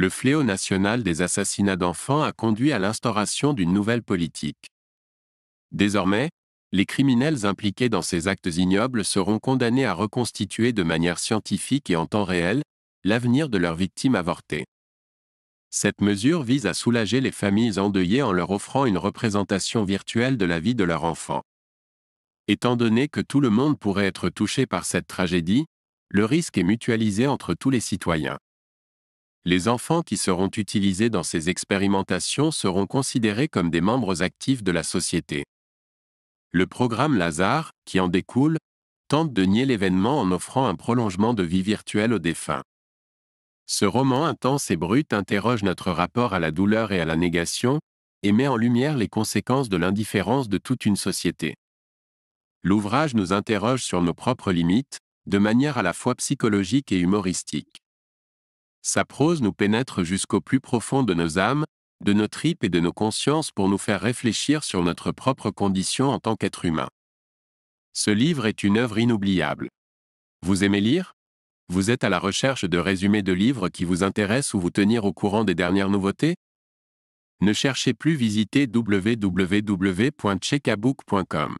le fléau national des assassinats d'enfants a conduit à l'instauration d'une nouvelle politique. Désormais, les criminels impliqués dans ces actes ignobles seront condamnés à reconstituer de manière scientifique et en temps réel l'avenir de leurs victimes avortées. Cette mesure vise à soulager les familles endeuillées en leur offrant une représentation virtuelle de la vie de leur enfant. Étant donné que tout le monde pourrait être touché par cette tragédie, le risque est mutualisé entre tous les citoyens. Les enfants qui seront utilisés dans ces expérimentations seront considérés comme des membres actifs de la société. Le programme Lazare, qui en découle, tente de nier l'événement en offrant un prolongement de vie virtuelle aux défunts. Ce roman intense et brut interroge notre rapport à la douleur et à la négation, et met en lumière les conséquences de l'indifférence de toute une société. L'ouvrage nous interroge sur nos propres limites, de manière à la fois psychologique et humoristique. Sa prose nous pénètre jusqu'au plus profond de nos âmes, de nos tripes et de nos consciences pour nous faire réfléchir sur notre propre condition en tant qu'être humain. Ce livre est une œuvre inoubliable. Vous aimez lire Vous êtes à la recherche de résumés de livres qui vous intéressent ou vous tenir au courant des dernières nouveautés Ne cherchez plus visiter www.checkabook.com.